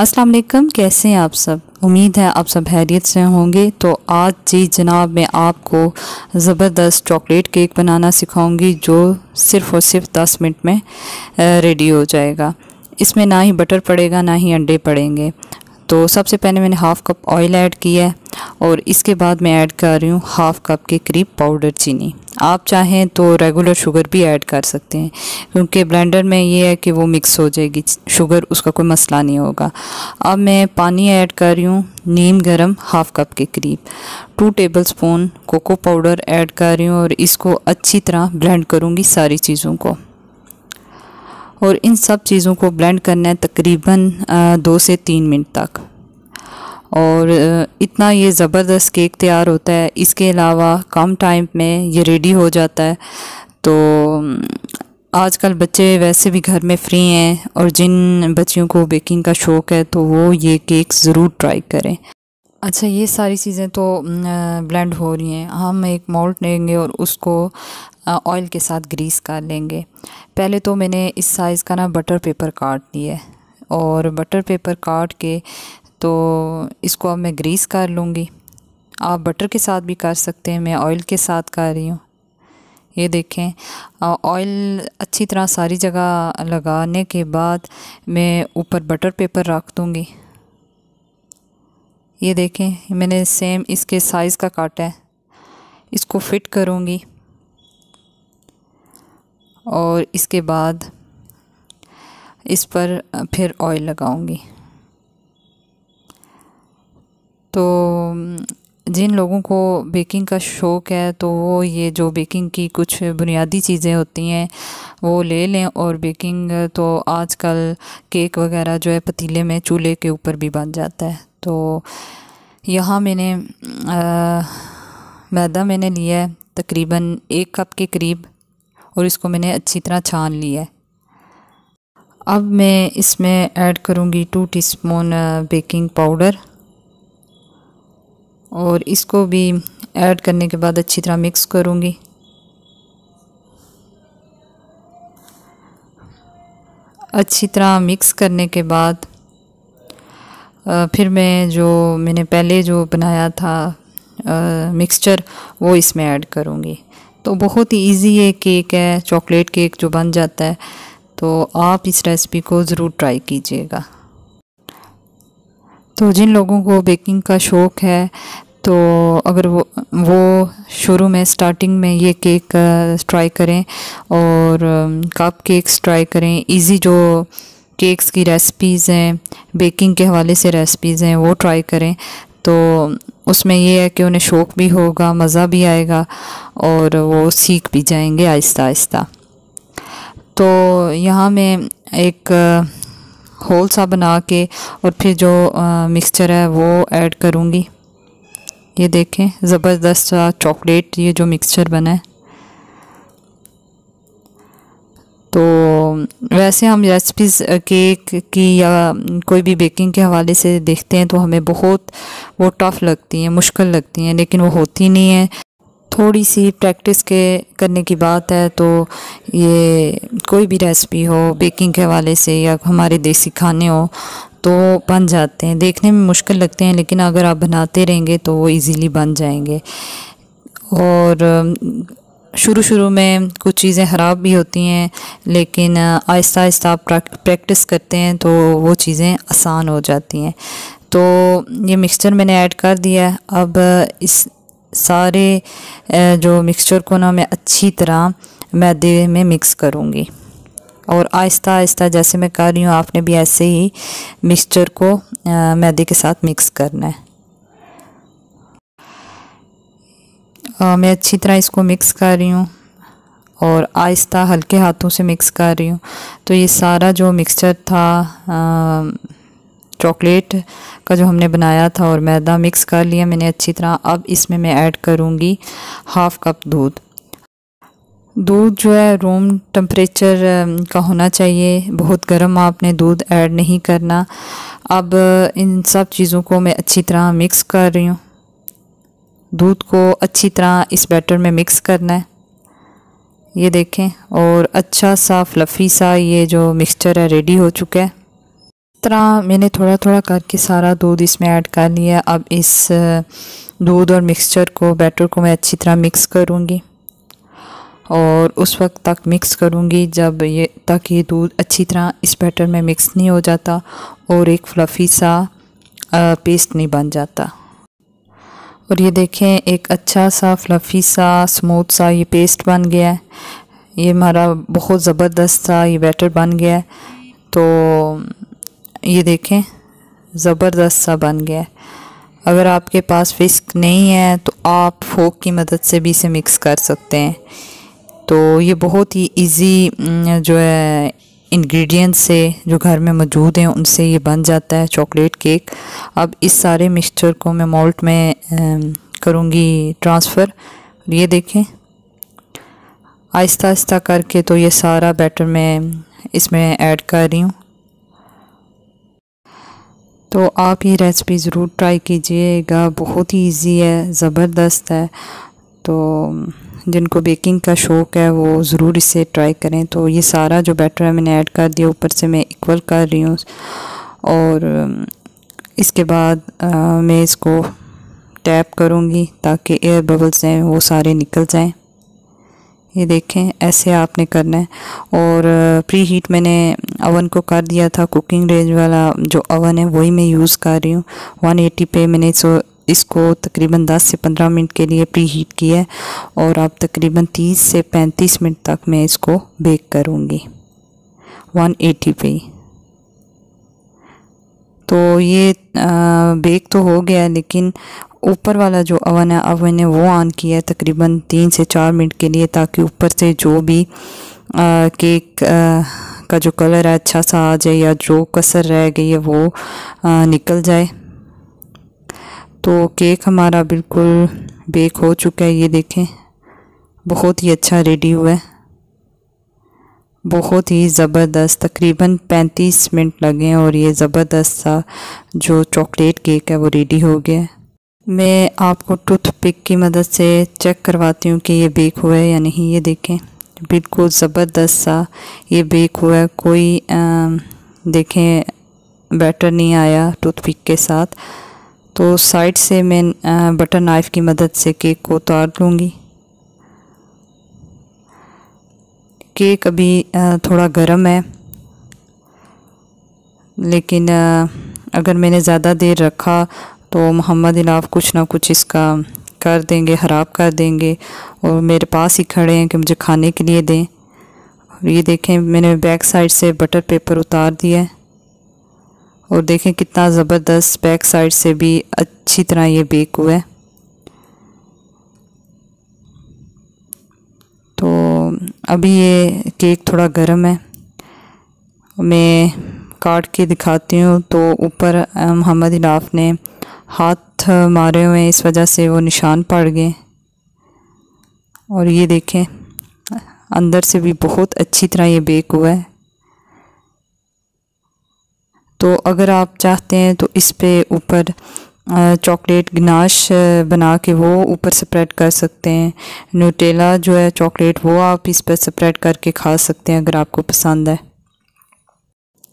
अस्सलाम वालेकुम कैसे हैं आप सब उम्मीद है आप सब हैरियत से होंगे तो आज जी जनाब मैं आपको ज़बरदस्त चॉकलेट केक बनाना सिखाऊंगी जो सिर्फ़ और सिर्फ दस मिनट में रेडी हो जाएगा इसमें ना ही बटर पड़ेगा ना ही अंडे पड़ेंगे तो सबसे पहले मैंने हाफ़ कप ऑयल ऐड किया है और इसके बाद मैं ऐड कर रही हूँ हाफ़ कप के करीब पाउडर चीनी आप चाहें तो रेगुलर शुगर भी ऐड कर सकते हैं क्योंकि ब्लेंडर में ये है कि वो मिक्स हो जाएगी शुगर उसका कोई मसला नहीं होगा अब मैं पानी ऐड कर रही हूँ नीम गरम हाफ़ कप के करीब two tablespoon cocoa powder add कर रही हूँ और इसको अच्छी तरह ब्लेंड करूँगी सारी चीज़ों को और इन सब चीज़ों को ब्लेंड करना है तकरीबन दो से तीन मिनट तक और इतना ये ज़बरदस्त केक तैयार होता है इसके अलावा कम टाइम में ये रेडी हो जाता है तो आजकल बच्चे वैसे भी घर में फ्री हैं और जिन बच्चियों को बेकिंग का शौक़ है तो वो ये केक ज़रूर ट्राई करें अच्छा ये सारी चीज़ें तो ब्लेंड हो रही हैं हम एक मोल्ट लेंगे और उसको ऑयल के साथ ग्रीस कर लेंगे पहले तो मैंने इस साइज़ का ना बटर पेपर काट लिया और बटर पेपर काट के तो इसको अब मैं ग्रीस कर लूँगी आप बटर के साथ भी कर सकते हैं मैं ऑयल के साथ कर रही हूँ ये देखें ऑयल अच्छी तरह सारी जगह लगाने के बाद मैं ऊपर बटर पेपर रख दूँगी ये देखें मैंने सेम इसके साइज़ का काटा है इसको फिट करूँगी और इसके बाद इस पर फिर ऑयल लगाऊंगी तो जिन लोगों को बेकिंग का शौक़ है तो वो ये जो बेकिंग की कुछ बुनियादी चीज़ें होती हैं वो ले लें और बेकिंग तो आजकल केक वगैरह जो है पतीले में चूल्हे के ऊपर भी बन जाता है तो यहाँ मैंने मैदा मैंने लिया है तकरीबन एक कप के करीब और इसको मैंने अच्छी तरह छान लिया है अब मैं इसमें ऐड करूँगी टू टीस्पून बेकिंग पाउडर और इसको भी ऐड करने के बाद अच्छी तरह मिक्स करूँगी अच्छी तरह मिक्स करने के बाद फिर मैं जो मैंने पहले जो बनाया था मिक्सचर वो इसमें ऐड करूँगी तो बहुत ही इजी ये केक है चॉकलेट केक जो बन जाता है तो आप इस रेसिपी को ज़रूर ट्राई कीजिएगा तो जिन लोगों को बेकिंग का शौक़ है तो अगर वो वो शुरू में स्टार्टिंग में ये केक ट्राई करें और कप केक्स ट्राई करें इजी जो केक्स की रेसिपीज़ हैं बेकिंग के हवाले से रेसिपीज़ हैं वो ट्राई करें तो उसमें ये है कि उन्हें शौक़ भी होगा मज़ा भी आएगा और वो सीख भी जाएंगे आहिस्ता आहिस्ता तो यहाँ मैं एक होल सा बना के और फिर जो मिक्सचर है वो ऐड करूँगी ये देखें ज़बरदस्त चॉकलेट ये जो मिक्सचर बना है तो वैसे हम रेसिपीज़ केक की या कोई भी बेकिंग के हवाले से देखते हैं तो हमें बहुत वो टफ़ लगती हैं मुश्किल लगती हैं लेकिन वो होती नहीं है थोड़ी सी प्रैक्टिस के करने की बात है तो ये कोई भी रेसिपी हो बेकिंग के हवाले से या हमारे देसी खाने हो तो बन जाते हैं देखने में मुश्किल लगते हैं लेकिन अगर आप बनाते रहेंगे तो वो ईज़िली बन जाएंगे और शुरू शुरू में कुछ चीज़ें ख़राब भी होती हैं लेकिन आहिस्ता आहिस्ता आप प्रैक्टिस करते हैं तो वो चीज़ें आसान हो जाती हैं तो ये मिक्सचर मैंने ऐड कर दिया है अब इस सारे जो मिक्सचर को ना मैं अच्छी तरह मैदे में मिक्स करूँगी और आहिस्ता आहिस्ता जैसे मैं कर रही हूँ आपने भी ऐसे ही मिक्सचर को मैदे के साथ मिक्स करना है आ, मैं अच्छी तरह इसको मिक्स कर रही हूँ और आहिस्ता हल्के हाथों से मिक्स कर रही हूँ तो ये सारा जो मिक्सचर था चॉकलेट का जो हमने बनाया था और मैदा मिक्स कर लिया मैंने अच्छी तरह अब इसमें मैं ऐड करूँगी हाफ़ कप दूध दूध जो है रूम टम्परेचर का होना चाहिए बहुत गर्म आपने दूध ऐड नहीं करना अब इन सब चीज़ों को मैं अच्छी तरह मिक्स कर रही हूँ दूध को अच्छी तरह इस बैटर में मिक्स करना है ये देखें और अच्छा सा फ्लफ़ी सा ये जो मिक्सचर है रेडी हो चुका है तरह मैंने थोड़ा थोड़ा करके सारा दूध इसमें ऐड कर लिया अब इस दूध और मिक्सचर को बैटर को मैं अच्छी तरह मिक्स करूँगी और उस वक्त तक मिक्स करूँगी जब ये तक ये दूध अच्छी तरह इस बैटर में मिक्स नहीं हो जाता और एक फ्लफ़ी सा पेस्ट नहीं बन जाता और ये देखें एक अच्छा सा फ्लफ़ी सा स्मूथ सा ये पेस्ट बन गया है ये हमारा बहुत ज़बरदस्त सा ये बैटर बन गया है तो ये देखें ज़बरदस्त सा बन गया है अगर आपके पास फिस्क नहीं है तो आप फोक की मदद से भी इसे मिक्स कर सकते हैं तो ये बहुत ही इजी जो है इंग्रेडिएंट से जो घर में मौजूद हैं उनसे ये बन जाता है चॉकलेट केक अब इस सारे मिक्सचर को मैं मोल्ट में करूँगी ट्रांसफ़र ये देखें आहिस्ता आहिस्ता करके तो ये सारा बैटर मैं इसमें ऐड कर रही हूँ तो आप ये रेसिपी ज़रूर ट्राई कीजिएगा बहुत ही इजी है ज़बरदस्त है तो जिनको बेकिंग का शौक़ है वो ज़रूर इसे ट्राई करें तो ये सारा जो बैटर है मैंने ऐड कर दिया ऊपर से मैं इक्वल कर रही हूँ और इसके बाद आ, मैं इसको टैप करूँगी ताकि एयर बबल्स हैं वो सारे निकल जाएं ये देखें ऐसे आपने करना है और प्री हीट मैंने अवन को कर दिया था कुकिंग रेंज वाला जो अवन है वही मैं यूज़ कर रही हूँ 180 पे मैंने सो इसको तकरीबन 10 से 15 मिनट के लिए प्री हीट किया है और अब तकरीबन 30 से 35 मिनट तक मैं इसको बेक करूँगी 180 पे तो ये बेक तो हो गया लेकिन ऊपर वाला जो अवन है अब मैंने वो ऑन किया है तकरीबन तीन से चार मिनट के लिए ताकि ऊपर से जो भी आ, केक आ, का जो कलर है अच्छा सा आ जाए या जो कसर रह गई है वो आ, निकल जाए तो केक हमारा बिल्कुल बेक हो चुका है ये देखें बहुत ही अच्छा रेडी हुआ है बहुत ही ज़बरदस्त तकरीबन 35 मिनट लगे हैं और ये ज़बरदस्त सा जो चॉकलेट केक है वो रेडी हो गया है मैं आपको टूथ पिक की मदद से चेक करवाती हूँ कि ये बेक हुआ है या नहीं ये देखें बिल्कुल ज़बरदस्त सा ये बेक हुआ है कोई देखें बैटर नहीं आया टूथपिक के साथ तो साइड से मैं बटर नाइफ़ की मदद से केक को उतार लूँगी केक अभी थोड़ा गर्म है लेकिन अगर मैंने ज़्यादा देर रखा तो मोहम्मद इलाफ कुछ ना कुछ इसका कर देंगे ख़राब कर देंगे और मेरे पास ही खड़े हैं कि मुझे खाने के लिए दें और ये देखें मैंने बैक साइड से बटर पेपर उतार दिया है और देखें कितना ज़बरदस्त बैक साइड से भी अच्छी तरह ये बेक हुआ है तो अभी ये केक थोड़ा गर्म है मैं काट के दिखाती हूँ तो ऊपर मोहम्मद इनाफ ने हाथ हाथ मारे हुए हैं इस वजह से वो निशान पड़ गए और ये देखें अंदर से भी बहुत अच्छी तरह ये बेक हुआ है तो अगर आप चाहते हैं तो इस पे ऊपर चॉकलेट गनाश बना के वो ऊपर स्प्रेड कर सकते हैं न्यूटेला जो है चॉकलेट वो आप इस पर स्प्रेड करके खा सकते हैं अगर आपको पसंद है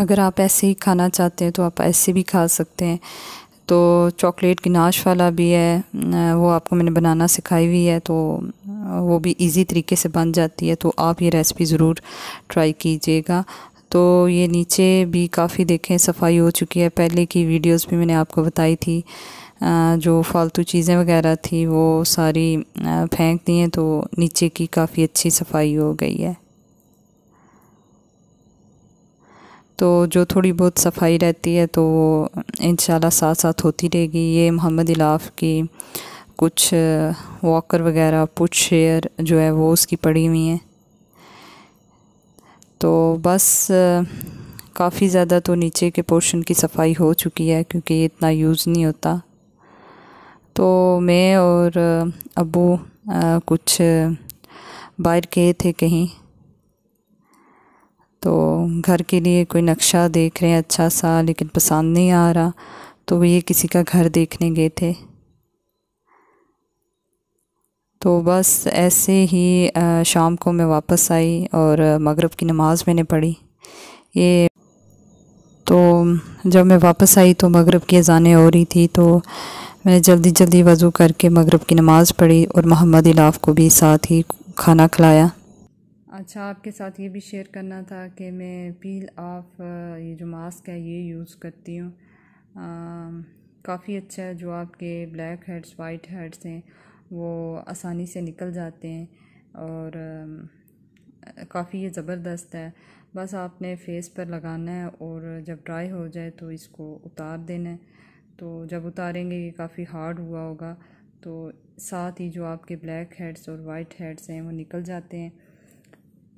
अगर आप ऐसे ही खाना चाहते हैं तो आप ऐसे भी खा सकते हैं तो चॉकलेट की नाश वाला भी है वो आपको मैंने बनाना सिखाई हुई है तो वो भी इजी तरीके से बन जाती है तो आप ये रेसिपी ज़रूर ट्राई कीजिएगा तो ये नीचे भी काफ़ी देखें सफाई हो चुकी है पहले की वीडियोस भी मैंने आपको बताई थी जो फालतू चीज़ें वगैरह थी वो सारी फेंक दी हैं तो नीचे की काफ़ी अच्छी सफाई हो गई है तो जो थोड़ी बहुत सफाई रहती है तो वो इन साथ साथ होती रहेगी ये मोहम्मद इलाफ की कुछ वॉकर वगैरह पुछ शेयर जो है वो उसकी पड़ी हुई हैं तो बस काफ़ी ज़्यादा तो नीचे के पोर्शन की सफाई हो चुकी है क्योंकि इतना यूज़ नहीं होता तो मैं और अबू कुछ बाहर गए थे कहीं तो घर के लिए कोई नक्शा देख रहे हैं अच्छा सा लेकिन पसंद नहीं आ रहा तो ये किसी का घर देखने गए थे तो बस ऐसे ही शाम को मैं वापस आई और मगरब की नमाज़ मैंने पढ़ी ये तो जब मैं वापस आई तो मगरब की अजानें हो रही थी तो मैंने जल्दी जल्दी वज़ू करके मगरब की नमाज़ पढ़ी और मोहम्मद इलाफ को भी साथ ही खाना खिलाया अच्छा आपके साथ ये भी शेयर करना था कि मैं पील ऑफ ये जो मास्क है ये यूज़ करती हूँ काफ़ी अच्छा है जो आपके ब्लैक हेड्स वाइट हेड्स हैं वो आसानी से निकल जाते हैं और काफ़ी ये ज़बरदस्त है बस आपने फेस पर लगाना है और जब ड्राई हो जाए तो इसको उतार देना है तो जब उतारेंगे ये काफ़ी हार्ड हुआ होगा तो साथ ही जो आपके ब्लैक हेड्स और वाइट हेड्स हैं वो निकल जाते हैं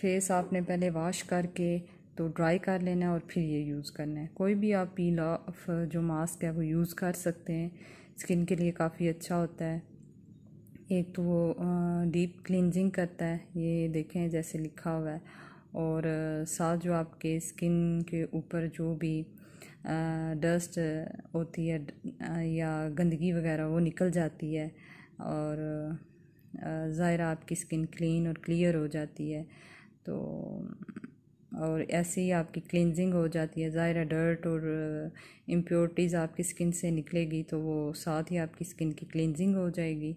फेस आपने पहले वाश करके तो ड्राई कर लेना है और फिर ये यूज़ करना है कोई भी आप पील ऑफ जो मास्क है वो यूज़ कर सकते हैं स्किन के लिए काफ़ी अच्छा होता है एक तो वो डीप क्लिनजिंग करता है ये देखें जैसे लिखा हुआ है और साथ जो आपके स्किन के ऊपर जो भी डस्ट होती है या गंदगी वगैरह वो निकल जाती है और ज़ाहिर आपकी स्किन क्लीन और क्लियर हो जाती है तो और ऐसे ही आपकी क्लिनजिंग हो जाती है ज़ाहिर डर्ट और इम्प्योरिटीज़ आपकी स्किन से निकलेगी तो वो साथ ही आपकी स्किन की क्लिनजिंग हो जाएगी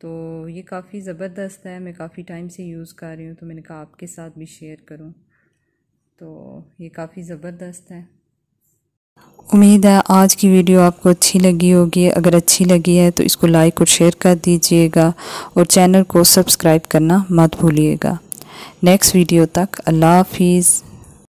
तो ये काफ़ी ज़बरदस्त है मैं काफ़ी टाइम से यूज़ कर रही हूँ तो मैंने कहा आपके साथ भी शेयर करूँ तो ये काफ़ी ज़बरदस्त है उम्मीद है आज की वीडियो आपको अच्छी लगी होगी अगर अच्छी लगी है तो इसको लाइक और शेयर कर दीजिएगा और चैनल को सब्सक्राइब करना मत भूलिएगा नेक्स्ट वीडियो तक अल्लाह हाफिज़